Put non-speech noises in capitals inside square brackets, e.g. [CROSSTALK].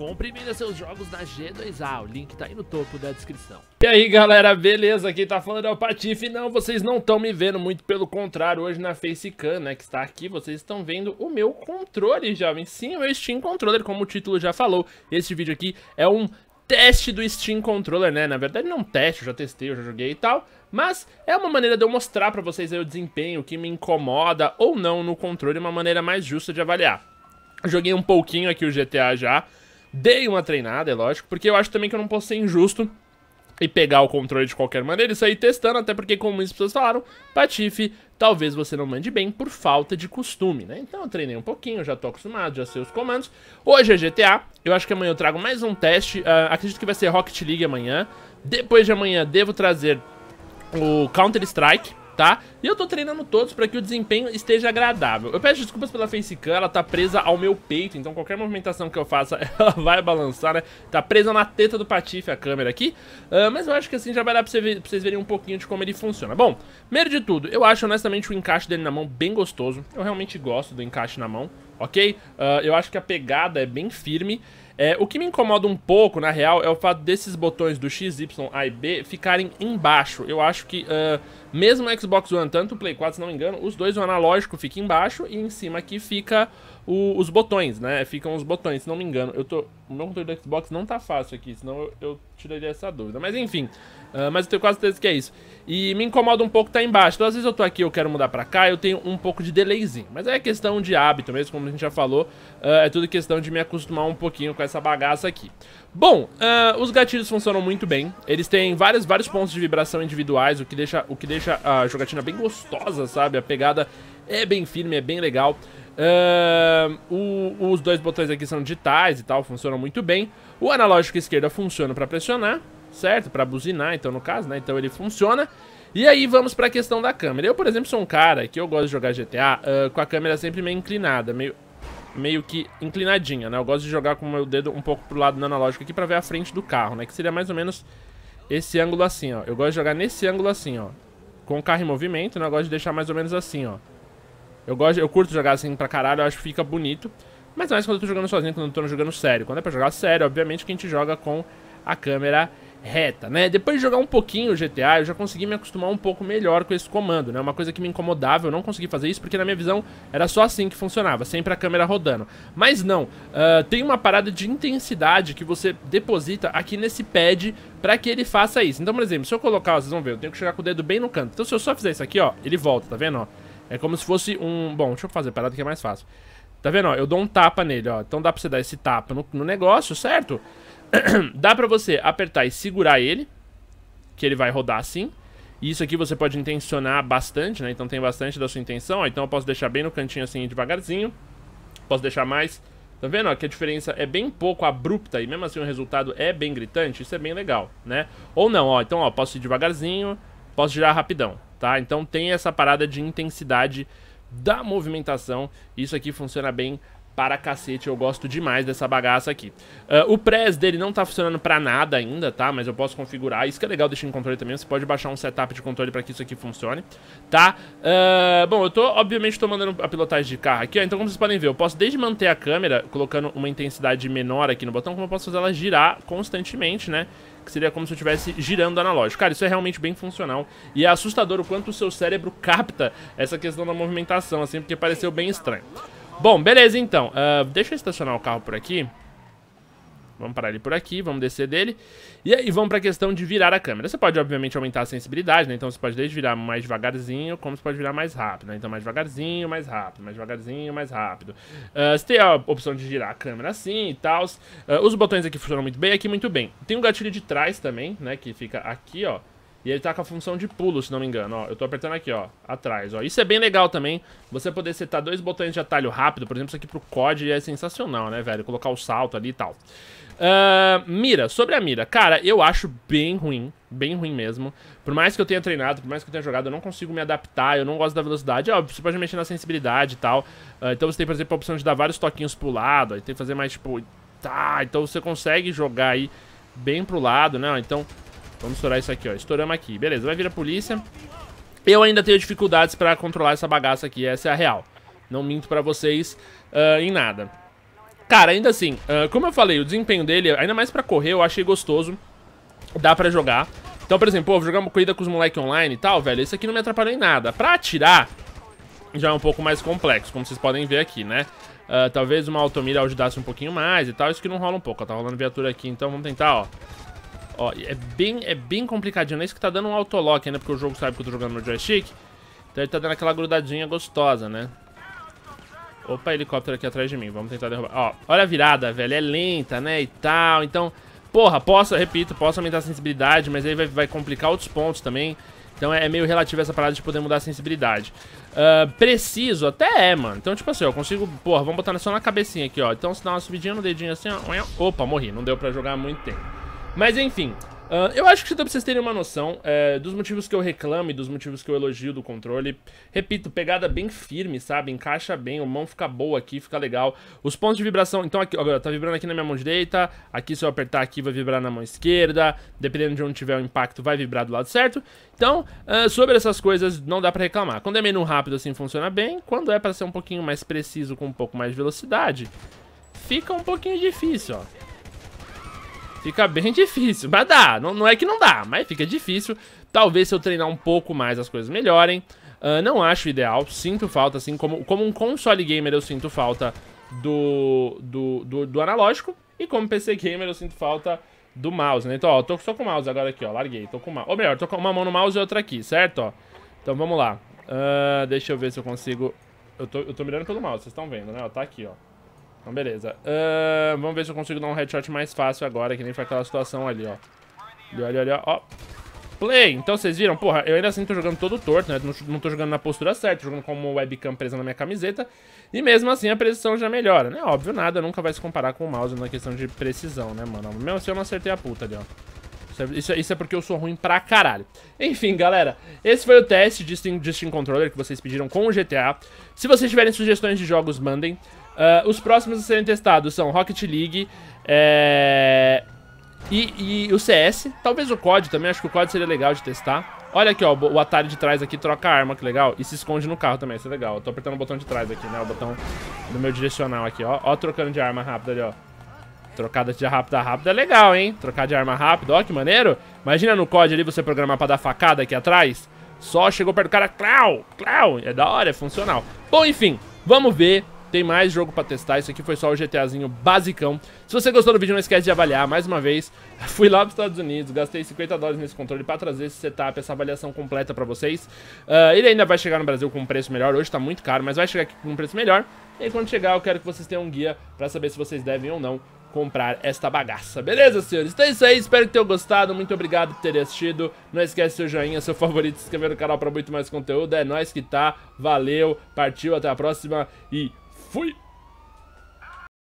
compre e venda seus jogos na G2A. O link tá aí no topo da descrição. E aí, galera, beleza? Aqui tá falando é o Patife. Não, vocês não estão me vendo, muito pelo contrário. Hoje na Facecam, né, que está aqui, vocês estão vendo o meu controle, jovem. Sim, o meu Steam Controller, como o título já falou. Este vídeo aqui é um teste do Steam Controller, né? Na verdade não é teste, eu já testei, eu já joguei e tal, mas é uma maneira de eu mostrar pra vocês o desempenho, o que me incomoda ou não no controle, uma maneira mais justa de avaliar. Joguei um pouquinho aqui o GTA já, Dei uma treinada, é lógico, porque eu acho também que eu não posso ser injusto e pegar o controle de qualquer maneira e sair testando, até porque, como muitas pessoas falaram, Patife, talvez você não mande bem por falta de costume, né? Então eu treinei um pouquinho, já tô acostumado, já sei os comandos. Hoje é GTA, eu acho que amanhã eu trago mais um teste, uh, acredito que vai ser Rocket League amanhã. Depois de amanhã devo trazer o Counter-Strike, tá? E eu tô treinando todos para que o desempenho esteja agradável. Eu peço desculpas pela facecam, ela tá presa ao meu peito, então qualquer movimentação que eu faça, [LAUGHS] ela vai balançar, né? Tá presa na teta do Patife a câmera aqui, uh, mas eu acho que assim já vai dar pra, pra vocês verem um pouquinho de como ele funciona. Bom, primeiro de tudo, eu acho honestamente o encaixe dele na mão bem gostoso, eu realmente gosto do encaixe na mão, ok? Uh, eu acho que a pegada é bem firme, é, o que me incomoda um pouco, na real, é o fato desses botões do X, Y, A e B ficarem embaixo. Eu acho que, uh, mesmo o Xbox One, tanto o Play 4, se não me engano, os dois, o analógico fica embaixo e em cima aqui fica o, os botões, né? Ficam os botões, se não me engano. Eu tô, o meu controle do Xbox não tá fácil aqui, senão eu, eu tiraria essa dúvida. Mas enfim, uh, mas eu tenho quase certeza que é isso. E me incomoda um pouco tá embaixo. Então, às vezes eu tô aqui eu quero mudar pra cá, eu tenho um pouco de delayzinho. Mas é questão de hábito mesmo, como a gente já falou. Uh, é tudo questão de me acostumar um pouquinho com essa essa bagaça aqui. Bom, uh, os gatilhos funcionam muito bem. Eles têm vários, vários pontos de vibração individuais, o que deixa, o que deixa a jogatina bem gostosa, sabe? A pegada é bem firme, é bem legal. Uh, o, os dois botões aqui são digitais e tal, funcionam muito bem. O analógico esquerdo funciona para pressionar, certo? Para buzinar, então, no caso, né? Então ele funciona. E aí vamos para a questão da câmera. Eu, por exemplo, sou um cara que eu gosto de jogar GTA uh, ah, com a câmera sempre meio inclinada, meio meio que inclinadinha, né? Eu gosto de jogar com o meu dedo um pouco pro lado do analógico aqui pra ver a frente do carro, né? Que seria mais ou menos esse ângulo assim, ó. Eu gosto de jogar nesse ângulo assim, ó. Com o carro em movimento, né? Eu gosto de deixar mais ou menos assim, ó. Eu, gosto, eu curto jogar assim pra caralho, eu acho que fica bonito. Mas mais é quando eu tô jogando sozinho, quando eu tô jogando sério. Quando é pra jogar sério, obviamente que a gente joga com a câmera reta, né? Depois de jogar um pouquinho o GTA, eu já consegui me acostumar um pouco melhor com esse comando, né? Uma coisa que me incomodava, eu não consegui fazer isso, porque na minha visão era só assim que funcionava, sempre a câmera rodando. Mas não, uh, tem uma parada de intensidade que você deposita aqui nesse pad para que ele faça isso. Então, por exemplo, se eu colocar, vocês vão ver, eu tenho que chegar com o dedo bem no canto. Então se eu só fizer isso aqui, ó, ele volta, tá vendo, ó? É como se fosse um... Bom, deixa eu fazer a parada que é mais fácil. Tá vendo, ó? Eu dou um tapa nele, ó. Então dá pra você dar esse tapa no, no negócio, certo? Certo? [CLEARS THROAT] Dá pra você apertar e segurar ele, que ele vai rodar assim. E isso aqui você pode intencionar bastante, né? Então tem bastante da sua intenção. Ó, então eu posso deixar bem no cantinho assim, devagarzinho. Posso deixar mais. Tá vendo ó, que a diferença é bem pouco abrupta e mesmo assim o resultado é bem gritante? Isso é bem legal, né? Ou não, ó, então ó, posso ir devagarzinho, posso girar rapidão, tá? Então tem essa parada de intensidade da movimentação. Isso aqui funciona bem para cacete, eu gosto demais dessa bagaça aqui. Uh, o press dele não tá funcionando pra nada ainda, tá? Mas eu posso configurar, isso que é legal deixar em controle também, você pode baixar um setup de controle pra que isso aqui funcione, tá? Uh, bom, eu tô, obviamente, tô mandando a pilotagem de carro aqui, ó, então como vocês podem ver, eu posso desde manter a câmera, colocando uma intensidade menor aqui no botão, como eu posso fazer ela girar constantemente, né? que seria como se eu estivesse girando analógico. Cara, isso é realmente bem funcional e é assustador o quanto o seu cérebro capta essa questão da movimentação, assim, porque pareceu bem estranho. Bom, beleza então. Uh, deixa eu estacionar o carro por aqui. Vamos parar ele por aqui, vamos descer dele. E aí vamos para a questão de virar a câmera. Você pode, obviamente, aumentar a sensibilidade, né? Então você pode desde virar mais devagarzinho, como você pode virar mais rápido, né? Então mais devagarzinho, mais rápido, mais devagarzinho, mais rápido. Uh, você tem a opção de girar a câmera assim e tal. Uh, os botões aqui funcionam muito bem, aqui muito bem. Tem um gatilho de trás também, né? Que fica aqui, ó. E ele tá com a função de pulo, se não me engano, ó. Eu tô apertando aqui, ó, atrás, ó. Isso é bem legal também, você poder setar dois botões de atalho rápido, por exemplo, isso aqui pro COD é sensacional, né, velho? Colocar o salto ali e tal. Uh, mira, sobre a mira, cara, eu acho bem ruim, bem ruim mesmo. Por mais que eu tenha treinado, por mais que eu tenha jogado, eu não consigo me adaptar, eu não gosto da velocidade. É ó, você pode mexer na sensibilidade e tal. Uh, então você tem, por exemplo, a opção de dar vários toquinhos pro lado, aí tem que fazer mais, tipo... Tá, então você consegue jogar aí bem pro lado, né? Então Vamos estourar isso aqui, ó. Estouramos aqui. Beleza, vai vir a polícia. Eu ainda tenho dificuldades pra controlar essa bagaça aqui. Essa é a real. Não minto pra vocês uh, em nada. Cara, ainda assim, uh, como eu falei, o desempenho dele, ainda mais pra correr, eu achei gostoso. Dá pra jogar. Então, por exemplo, vou jogar uma corrida com os moleques online e tal, velho. Esse aqui não me atrapalhou em nada. Pra atirar, já é um pouco mais complexo, como vocês podem ver aqui, né? Uh, talvez uma automira ajudasse um pouquinho mais e tal. Isso que não rola um pouco, ó. Tá rolando viatura aqui, então vamos tentar, ó. Ó, é bem, é bem complicadinho. É isso que tá dando um autolock ainda, né? porque o jogo sabe que eu tô jogando no joystick. Então ele tá dando aquela grudadinha gostosa, né? Opa, helicóptero aqui atrás de mim. Vamos tentar derrubar. Ó, olha a virada, velho. É lenta, né? E tal. Então, porra, posso, repito, posso aumentar a sensibilidade, mas aí vai, vai complicar outros pontos também. Então é meio relativo essa parada de poder mudar a sensibilidade. Uh, preciso, até é, mano. Então, tipo assim, ó, eu consigo... Porra, vamos botar só na cabecinha aqui, ó. Então, se dá uma subidinha no dedinho assim, ó. Opa, morri. Não deu pra jogar há muito tempo. Mas enfim, uh, eu acho que dá pra vocês terem uma noção é, dos motivos que eu reclamo e dos motivos que eu elogio do controle. Repito, pegada bem firme, sabe? Encaixa bem, a mão fica boa aqui, fica legal. Os pontos de vibração, então aqui, agora tá vibrando aqui na minha mão direita, aqui se eu apertar aqui vai vibrar na mão esquerda, dependendo de onde tiver o impacto vai vibrar do lado certo. Então, uh, sobre essas coisas não dá pra reclamar. Quando é menu rápido assim funciona bem, quando é pra ser um pouquinho mais preciso com um pouco mais de velocidade, fica um pouquinho difícil, ó. Fica bem difícil, mas dá, não, não é que não dá, mas fica difícil. Talvez se eu treinar um pouco mais as coisas melhorem. Uh, não acho ideal, sinto falta, assim, como, como um console gamer eu sinto falta do, do, do, do analógico. E como PC gamer eu sinto falta do mouse, né? Então, ó, tô só com o mouse agora aqui, ó, larguei, tô com o mouse. Ou melhor, tô com uma mão no mouse e outra aqui, certo? Ó, então vamos lá. Uh, deixa eu ver se eu consigo... Eu tô, eu tô mirando pelo mouse, vocês estão vendo, né? Ó, tá aqui, ó. Então, beleza. Uh, vamos ver se eu consigo dar um headshot mais fácil agora, que nem foi aquela situação ali, ó. E olha, olha, ó. Play! Então, vocês viram? Porra, eu ainda assim tô jogando todo torto, né? Não, não tô jogando na postura certa, tô jogando com uma webcam presa na minha camiseta. E mesmo assim, a precisão já melhora, né? Óbvio, nada, nunca vai se comparar com o mouse na questão de precisão, né, mano? Mesmo assim, eu não acertei a puta ali, ó. Isso, é, é, isso, é porque eu sou ruim pra caralho. Enfim, galera, esse foi o teste de Steam, de Steam Controller que vocês pediram com o GTA. Se vocês tiverem sugestões de jogos, mandem. Ah, os próximos a serem testados são Rocket League é... e, e, o CS. Talvez o COD também, acho que o COD seria legal de testar. Olha aqui, ó, o Atari de trás aqui troca a arma, que legal. E se esconde no carro também, isso é legal. Eu tô apertando o botão de trás aqui, né, o botão do meu direcional aqui, ó. Ó, trocando de arma rápida ali, ó. Trocada de rápida rápida é legal, hein? Trocar de arma rápida, ó, que maneiro. Imagina no COD ali você programar pra dar facada aqui atrás. Só chegou perto do cara, clau, clau. É da hora, é funcional. Bom, enfim, vamos ver tem mais jogo pra testar, isso aqui foi só o GTAzinho basicão. Se você gostou do vídeo, não esquece de avaliar, mais uma vez. [LAUGHS] Fui lá pros Estados Unidos, gastei 50 dólares nesse controle pra trazer esse setup, essa avaliação completa pra vocês. Uh, ele ainda vai chegar no Brasil com um preço melhor, hoje tá muito caro, mas vai chegar aqui com um preço melhor. E aí, quando chegar, eu quero que vocês tenham um guia pra saber se vocês devem ou não comprar esta bagaça. Beleza, senhores? Então é isso aí, espero que tenham gostado, muito obrigado por terem assistido. Não esquece seu joinha, seu favorito, se inscrever no canal para muito mais conteúdo. É nóis que tá, valeu, partiu, até a próxima e Fui!